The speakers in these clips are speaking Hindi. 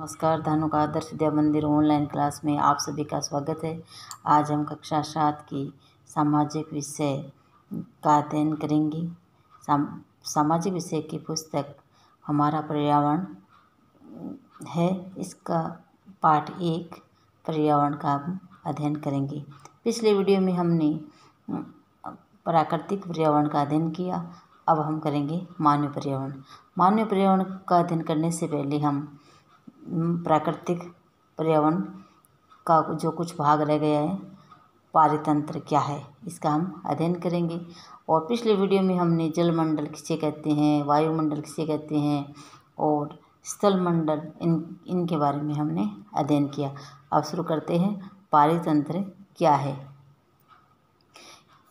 नमस्कार का आदर्श विद्या मंदिर ऑनलाइन क्लास में आप सभी का स्वागत है आज हम कक्षा सात की सामाजिक विषय का अध्ययन करेंगे सामाजिक विषय की पुस्तक हमारा पर्यावरण है इसका पार्ट एक पर्यावरण का हम अध्ययन करेंगे पिछले वीडियो में हमने प्राकृतिक पर्यावरण का अध्ययन किया अब हम करेंगे मानव पर्यावरण मानव पर्यावरण का अध्ययन करने से पहले हम प्राकृतिक पर्यावरण का जो कुछ भाग रह गया है पारितंत्र क्या है इसका हम अध्ययन करेंगे और पिछले वीडियो में हमने जलमंडल किसे कहते हैं वायुमंडल किसे कहते हैं और स्थलमंडल इन इनके बारे में हमने अध्ययन किया अब शुरू करते हैं पारितंत्र क्या है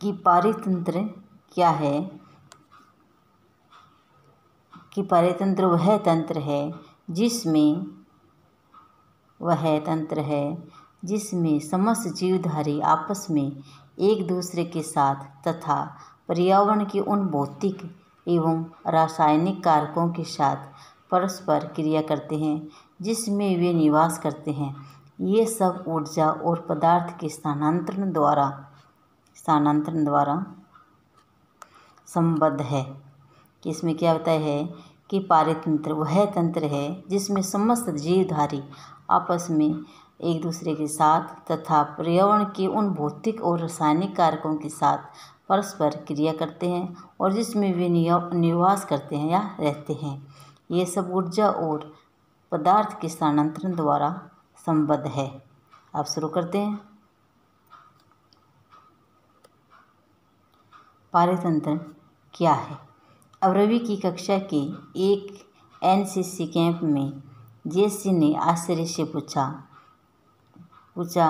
कि पारितंत्र क्या है कि पारितंत्र वह तंत्र है जिसमें वह तंत्र है जिसमें समस्त जीवधारी आपस में एक दूसरे के साथ तथा पर्यावरण के उन भौतिक एवं रासायनिक कारकों के साथ परस्पर क्रिया करते हैं जिसमें वे निवास करते हैं ये सब ऊर्जा और पदार्थ के स्थानांतरण द्वारा स्थानांतरण द्वारा संबद्ध है कि इसमें क्या होता है कि पारितंत्र वह तंत्र है जिसमें समस्त जीवधारी आपस में एक दूसरे के साथ तथा पर्यावरण के उन भौतिक और रासायनिक कारकों के साथ परस्पर क्रिया करते हैं और जिसमें वे निवास करते हैं या रहते हैं ये सब ऊर्जा और पदार्थ के स्थानांतरण द्वारा संबद्ध है आप शुरू करते हैं पारितंत्र क्या है अवरवी की कक्षा के एक एनसीसी कैंप में जेसी ने आश्चर्य से पूछा पूछा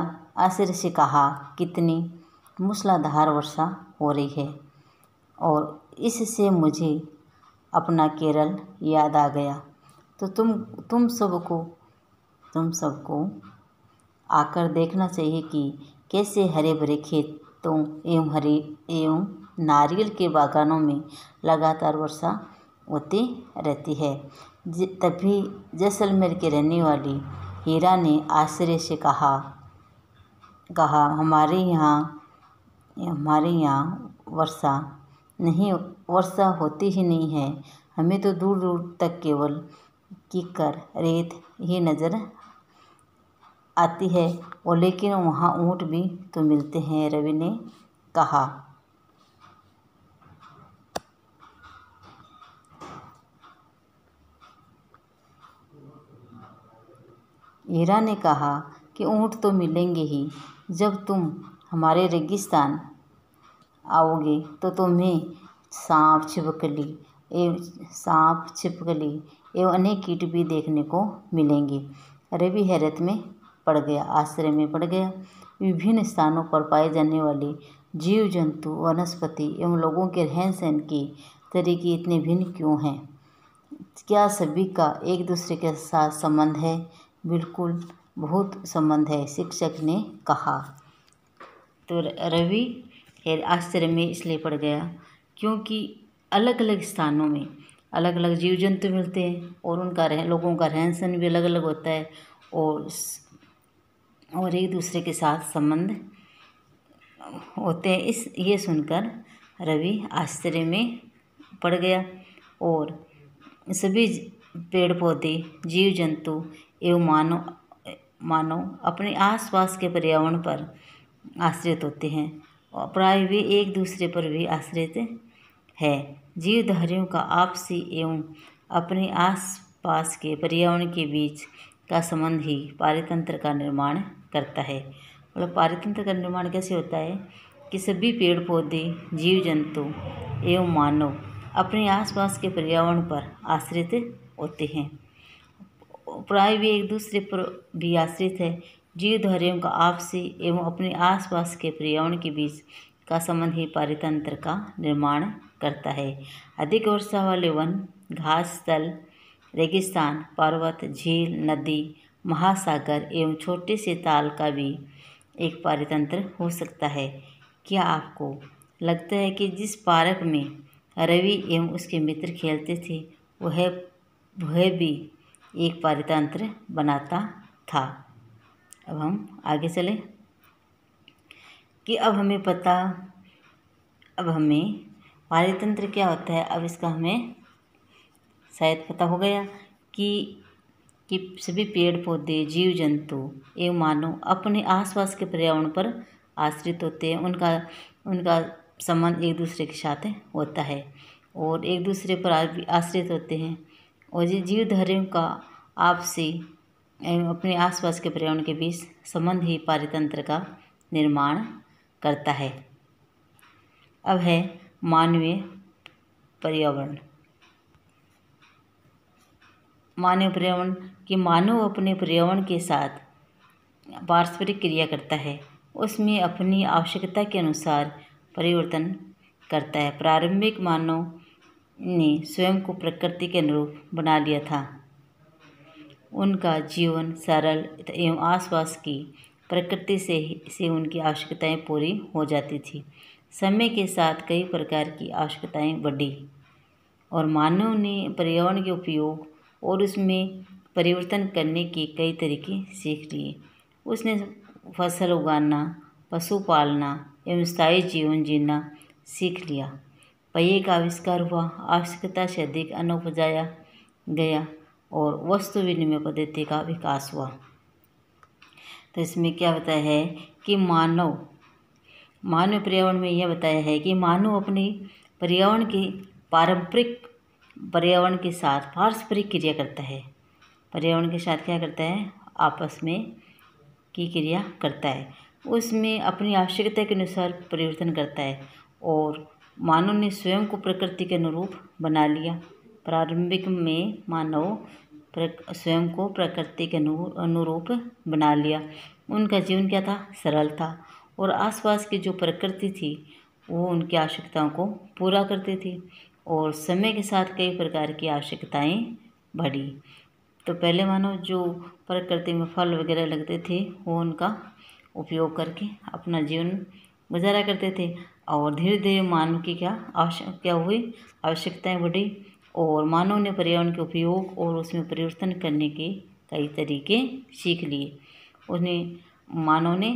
आश्चर्य से कहा कितनी मूसलाधार वर्षा हो रही है और इससे मुझे अपना केरल याद आ गया तो तुम तुम सबको तुम सबको आकर देखना चाहिए कि कैसे हरे भरे खेतों एवं हरे एवं नारियल के बागानों में लगातार वर्षा होती रहती है तभी जैसलमेर के रहने वाली हीरा ने आश्चर्य से कहा कहा हमारे यहाँ हमारे यहाँ वर्षा नहीं वर्षा होती ही नहीं है हमें तो दूर दूर तक केवल कीकर रेत ही नज़र आती है और लेकिन वहाँ ऊँट भी तो मिलते हैं रवि ने कहा हीरा ने कहा कि ऊँट तो मिलेंगे ही जब तुम हमारे रेगिस्तान आओगे तो तुम्हें साँप छिपकली एवं साँप छिपकली एवं अनेक कीट भी देखने को मिलेंगे रवि हैरत में पड़ गया आश्रय में पड़ गया विभिन्न स्थानों पर पाए जाने वाले जीव जंतु वनस्पति एवं लोगों के रहन सहन के तरीके इतने भिन्न क्यों हैं क्या सभी का एक दूसरे के साथ संबंध है बिल्कुल बहुत संबंध है शिक्षक ने कहा तो रवि फिर आश्चर्य में इसलिए पड़ गया क्योंकि अलग अलग स्थानों में अलग अलग जीव जंतु मिलते हैं और उनका रह लोगों का रहन सहन भी अलग अलग होता है और और एक दूसरे के साथ संबंध होते हैं इस ये सुनकर रवि आश्चर्य में पड़ गया और सभी पेड़ पौधे जीव जंतु एवं मानव मानव अपने आस पास के पर्यावरण पर आश्रित होते हैं और प्राय वे एक दूसरे पर भी आश्रित है जीवधारियों का आपसी एवं अपने आस पास के पर्यावरण के बीच का संबंध ही पारितंत्र का निर्माण करता है मतलब पारितंत्र का निर्माण कैसे होता है कि सभी पेड़ पौधे जीव जंतु एवं मानव अपने आसपास के पर्यावरण पर आश्रित होते हैं प्राय भी एक दूसरे पर भी आश्रित है जीवधारियों का आपसी एवं अपने आसपास के पर्यावरण के बीच का संबंध ही पारितंत्र का निर्माण करता है अधिक वर्षा वाले वन घास तल रेगिस्तान पर्वत झील नदी महासागर एवं छोटे से ताल का भी एक पारितंत्र हो सकता है क्या आपको लगता है कि जिस पार्क में रवि एवं उसके मित्र खेलते थे वह वह भी एक पारितंत्र बनाता था अब हम आगे चले कि अब हमें पता अब हमें पारितंत्र क्या होता है अब इसका हमें शायद पता हो गया कि कि सभी पेड़ पौधे जीव जंतु एवं मानव अपने आसपास के पर्यावरण पर आश्रित होते हैं उनका उनका संबंध एक दूसरे के साथ होता है और एक दूसरे पर आश्रित होते हैं और ये जीव धर्म का आपसी एवं अपने आसपास के पर्यावरण के बीच संबंध ही पारितंत्र का निर्माण करता है अब है मानवीय पर्यावरण मानव पर्यावरण कि मानव अपने पर्यावरण के साथ पारस्परिक क्रिया करता है उसमें अपनी आवश्यकता के अनुसार परिवर्तन करता है प्रारंभिक मानव ने स्वयं को प्रकृति के अनुरूप बना लिया था उनका जीवन सरल एवं आसपास की प्रकृति से ही से उनकी आवश्यकताएं पूरी हो जाती थी समय के साथ कई प्रकार की आवश्यकताएं बढ़ी और मानव ने पर्यावरण के उपयोग और उसमें परिवर्तन करने के कई तरीके सीख लिए उसने फसल उगाना पशु पालना एवं स्थायी जीवन जीना सीख लिया पहिए का आविष्कार हुआ आवश्यकता से अधिक अन्न उपजाया गया और वस्तु विनिमय पद्धति का विकास हुआ तो इसमें क्या बताया है कि मानव मानव पर्यावरण में यह बताया है कि मानव अपने पर्यावरण के पारंपरिक पर्यावरण के साथ पारस्परिक क्रिया करता है पर्यावरण के साथ क्या करता है आपस में की क्रिया करता है उसमें अपनी आवश्यकता के अनुसार परिवर्तन करता है और मानव ने स्वयं को प्रकृति के अनुरूप बना लिया प्रारंभिक में मानव स्वयं को प्रकृति के अनुरूप बना लिया उनका जीवन क्या था सरल था और आसपास की जो प्रकृति थी वो उनकी आवश्यकताओं को पूरा करती थी और समय के साथ कई प्रकार की आवश्यकताएं बढ़ी तो पहले मानो जो प्रकृति में फल वगैरह लगते थे वो उनका उपयोग करके अपना जीवन गुजारा करते थे और धीरे धीरे मानव की क्या आवश्यक क्या हुई आवश्यकताएं बढ़ी और मानव ने पर्यावरण के उपयोग और उसमें परिवर्तन करने के कई तरीके सीख लिए उन्हें मानव ने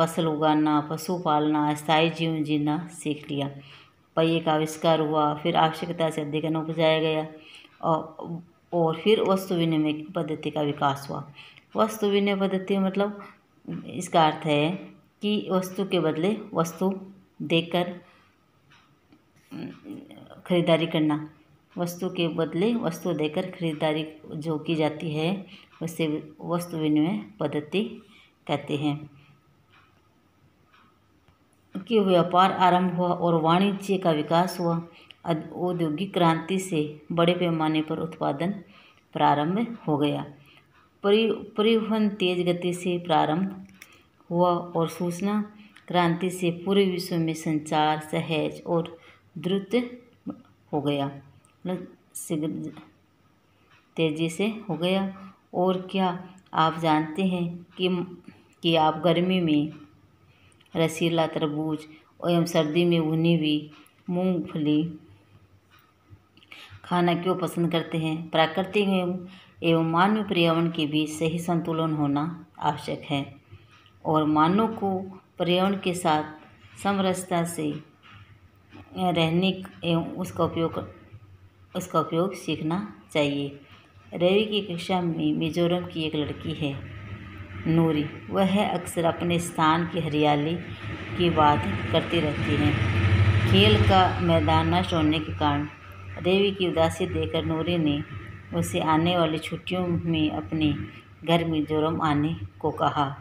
फसल उगाना पशु पालना स्थायी जीवन जीना सीख लिया पहिए का आविष्कार हुआ फिर आवश्यकता से अधिक अन्न उपजाया गया और और फिर वस्तु विनिमय पद्धति का विकास हुआ वस्तु विनिमय पद्धति मतलब इसका अर्थ है कि वस्तु के बदले वस्तु देकर खरीदारी करना वस्तु के बदले वस्तु देकर खरीदारी जो की जाती है उसे वस्तु विनिमय पद्धति कहते हैं कि व्यापार आरंभ हुआ और वाणिज्य का विकास हुआ औद्योगिक क्रांति से बड़े पैमाने पर उत्पादन प्रारंभ हो गया परिवहन तेज गति से प्रारंभ हुआ और सूचना क्रांति से पूरे विश्व में संचार सहज और द्रुत हो गया तेज़ी से हो गया और क्या आप जानते हैं कि कि आप गर्मी में रसीला तरबूज एवं सर्दी में भुनी हुई मूंगफली खाना क्यों पसंद करते हैं प्राकृतिक एवं मानव पर्यावरण के बीच सही संतुलन होना आवश्यक है और मानव को पर्यावरण के साथ समरसता से रहने एवं उसका उपयोग उसका उपयोग सीखना चाहिए रवि की कक्षा में मिजोरम की एक लड़की है नूरी वह अक्सर अपने स्थान की हरियाली की बात करती रहती है खेल का मैदान नष्ट होने के कारण रवि की उदासी देकर नूरी ने उसे आने वाली छुट्टियों में अपने घर मिजोरम आने को कहा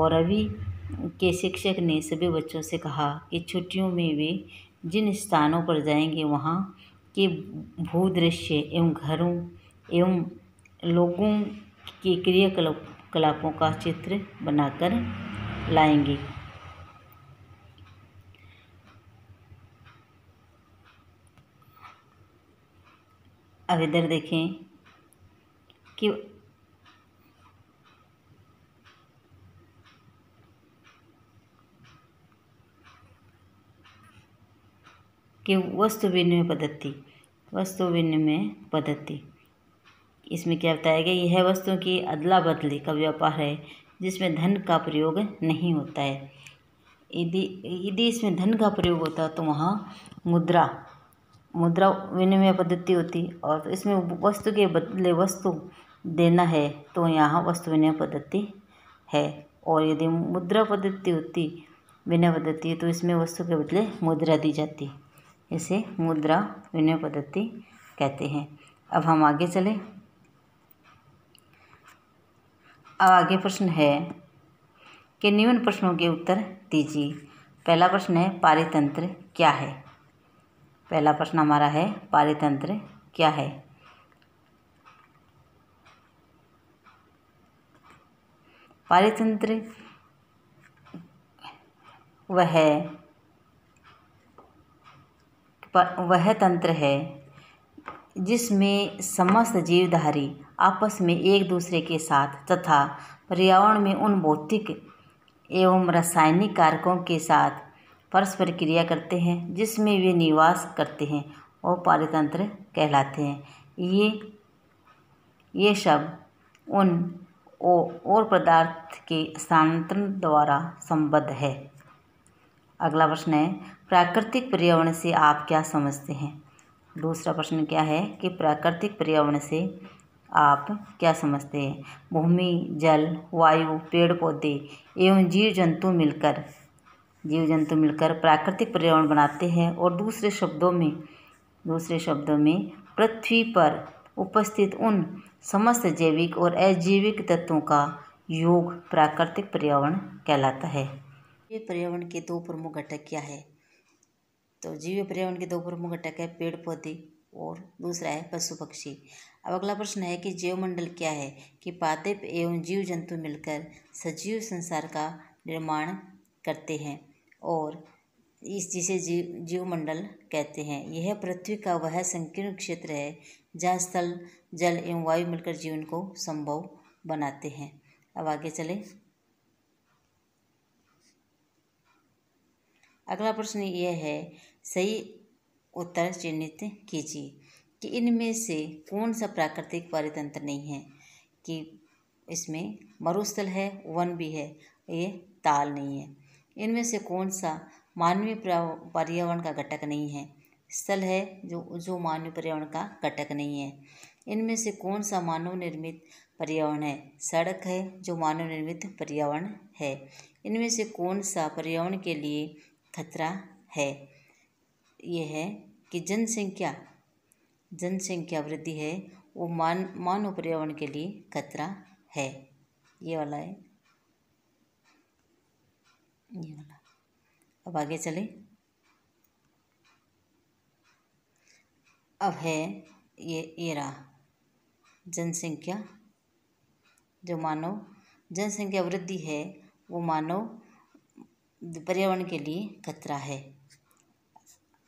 और अभी के शिक्षक ने सभी बच्चों से कहा कि छुट्टियों में वे जिन स्थानों पर जाएंगे वहाँ के भूदृश्य एवं घरों एवं लोगों के क्रियाकलाप कलापों का चित्र बनाकर लाएंगे अब इधर देखें कि कि वस्तु विनिमय पद्धति वस्तु विनिमय पद्धति इसमें क्या बताया गया यह वस्तुओं की अदला बदली का व्यापार है जिसमें धन का प्रयोग नहीं होता है यदि यदि इसमें धन का प्रयोग होता तो वहाँ मुद्रा मुद्रा विनिमय पद्धति होती और इसमें वस्तु के बदले वस्तु देना है तो यहाँ वस्तु विनिमय पद्धति है और यदि मुद्रा पद्धति होती विनय पद्धति तो इसमें वस्तु के बदले मुद्रा दी जाती इसे मुद्रा विनय पद्धति कहते हैं अब हम आगे चले अब आगे प्रश्न है कि निम्न प्रश्नों के उत्तर दीजिए पहला प्रश्न है पारितंत्र क्या है पहला प्रश्न हमारा है पारितंत्र क्या है पारितंत्र वह है वह तंत्र है जिसमें समस्त जीवधारी आपस में एक दूसरे के साथ तथा पर्यावरण में उन भौतिक एवं रासायनिक कारकों के साथ परस्पर क्रिया करते हैं जिसमें वे निवास करते हैं और पारितंत्र कहलाते हैं ये ये शब्द उन ओ, और पदार्थ के स्थानांतरण द्वारा संबद्ध है अगला प्रश्न है प्राकृतिक पर्यावरण से आप क्या समझते हैं दूसरा प्रश्न क्या है कि प्राकृतिक पर्यावरण से आप क्या समझते हैं भूमि जल वायु पेड़ पौधे एवं जीव जंतु मिलकर जीव जंतु मिलकर प्राकृतिक पर्यावरण बनाते हैं और दूसरे शब्दों में दूसरे शब्दों में पृथ्वी पर उपस्थित उन समस्त जैविक और अजैविक तत्वों का योग प्राकृतिक पर्यावरण कहलाता है जीव पर्यावरण के दो प्रमुख घटक क्या है तो जीव पर्यावरण के दो प्रमुख घटक है पेड़ पौधे और दूसरा है पशु पक्षी अब अगला प्रश्न है कि जीवमंडल क्या है कि पादप एवं जीव जंतु मिलकर सजीव संसार का निर्माण करते हैं और इस जिसे जीव जीवमंडल कहते हैं यह पृथ्वी का वह संकीर्ण क्षेत्र है जहाँ स्थल जल एवं वायु मिलकर जीवन को संभव बनाते हैं अब आगे चलें अगला प्रश्न यह है सही उत्तर चिन्हित कीजिए कि इनमें से कौन सा प्राकृतिक परितंत्र नहीं है कि इसमें मरुस्थल है वन भी है ये ताल नहीं है इनमें से कौन सा मानवीय पर्यावरण का घटक नहीं है स्थल है जो जो मानवीय पर्यावरण का घटक नहीं है इनमें से कौन सा मानव निर्मित पर्यावरण है सड़क है जो मानव निर्मित पर्यावरण है इनमें से कौन सा पर्यावरण के लिए खतरा है ये है कि जनसंख्या जनसंख्या वृद्धि है वो मान मानव पर्यावरण के लिए खतरा है ये वाला है ये वाला अब आगे चले अब है ये ये रहा जनसंख्या जो मानव जनसंख्या वृद्धि है वो मानव पर्यावरण के लिए खतरा है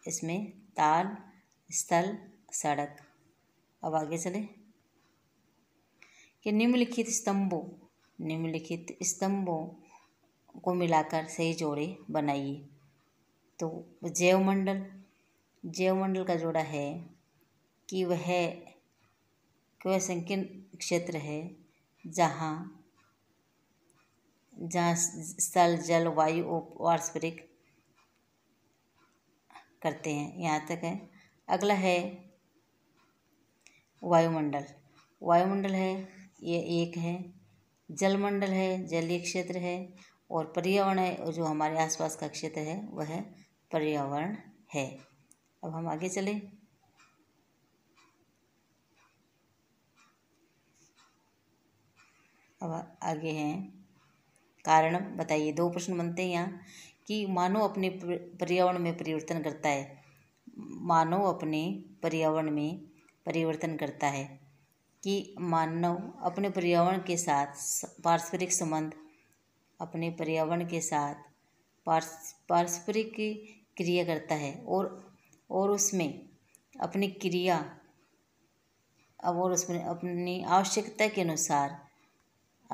इसमें ताल स्थल सड़क अब आगे चले कि निम्नलिखित स्तंभों निम्नलिखित स्तंभों को मिलाकर सही जोड़े बनाइए तो जैवमंडल जैवमंडल का जोड़ा है कि वह कोई संकीर्ण क्षेत्र है जहाँ जहाँ स्थल जल वायु पारस्परिक करते हैं यहाँ तक है अगला है वायुमंडल वायुमंडल है ये एक है जलमंडल है जलीय क्षेत्र है और पर्यावरण है और जो हमारे आसपास का क्षेत्र है वह है पर्यावरण है अब हम आगे चलें अब आगे हैं कारण बताइए दो प्रश्न बनते हैं यहाँ कि मानव अपने पर्यावरण में परिवर्तन करता है मानव अपने पर्यावरण में परिवर्तन करता है कि मानव अपने पर्यावरण के साथ पारस्परिक संबंध अपने पर्यावरण के साथ पारस्परिक क्रिया करता है और और उसमें अपनी क्रिया और उसमें अपनी आवश्यकता के अनुसार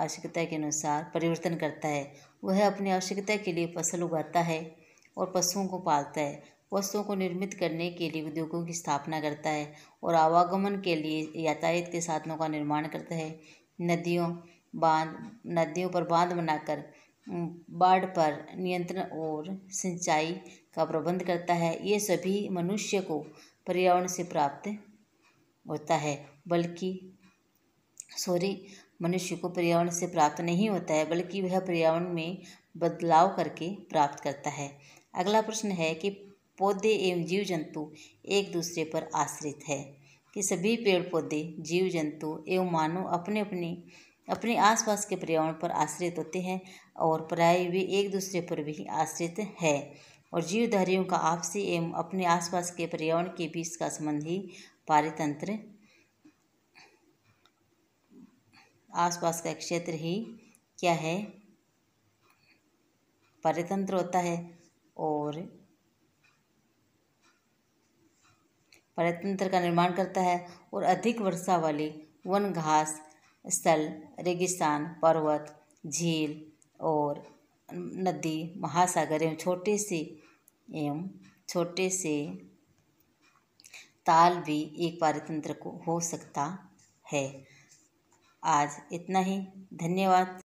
आवश्यकता के अनुसार परिवर्तन करता है वह अपनी आवश्यकता के लिए फसल उगाता है और पशुओं को पालता है वस्तुओं को निर्मित करने के लिए उद्योगों की स्थापना करता है और आवागमन के लिए यातायात के साधनों का निर्माण करता है नदियों बांध नदियों पर बांध बनाकर बाढ़ पर नियंत्रण और सिंचाई का प्रबंध करता है ये सभी मनुष्य को पर्यावरण से प्राप्त होता है बल्कि सॉरी मनुष्य को पर्यावरण से प्राप्त नहीं होता है बल्कि वह पर्यावरण में बदलाव करके प्राप्त करता है अगला प्रश्न है कि पौधे एवं जीव जंतु एक दूसरे पर आश्रित है कि सभी पेड़ पौधे जीव जंतु एवं मानव अपने अपने अपने आसपास के पर्यावरण पर आश्रित होते हैं और प्राय वे एक दूसरे पर भी आश्रित है और जीवधारियों का आपसी एवं अपने आसपास के पर्यावरण के बीच का संबंध ही पारितंत्र आसपास का क्षेत्र ही क्या है परितंत्र होता है और परितंत्र का निर्माण करता है और अधिक वर्षा वाली वन घास स्थल रेगिस्तान पर्वत झील और नदी महासागर एवं छोटे से एवं छोटे से ताल भी एक पारितंत्र को हो सकता है आज इतना ही धन्यवाद